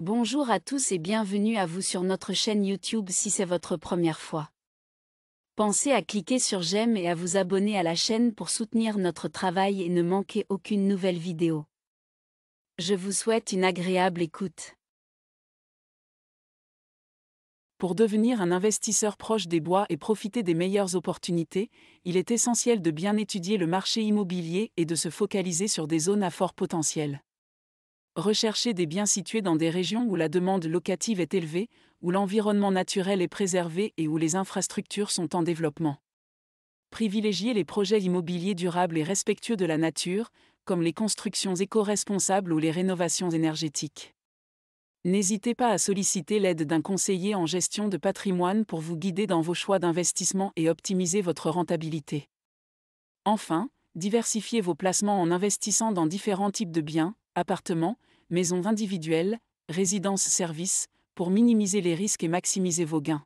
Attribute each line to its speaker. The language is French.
Speaker 1: Bonjour à tous et bienvenue à vous sur notre chaîne YouTube si c'est votre première fois. Pensez à cliquer sur j'aime et à vous abonner à la chaîne pour soutenir notre travail et ne manquer aucune nouvelle vidéo. Je vous souhaite une agréable écoute.
Speaker 2: Pour devenir un investisseur proche des bois et profiter des meilleures opportunités, il est essentiel de bien étudier le marché immobilier et de se focaliser sur des zones à fort potentiel. Recherchez des biens situés dans des régions où la demande locative est élevée, où l'environnement naturel est préservé et où les infrastructures sont en développement. Privilégiez les projets immobiliers durables et respectueux de la nature, comme les constructions éco-responsables ou les rénovations énergétiques. N'hésitez pas à solliciter l'aide d'un conseiller en gestion de patrimoine pour vous guider dans vos choix d'investissement et optimiser votre rentabilité. Enfin, diversifiez vos placements en investissant dans différents types de biens, appartements, maisons individuelles, résidences-services, pour minimiser les risques et maximiser vos gains.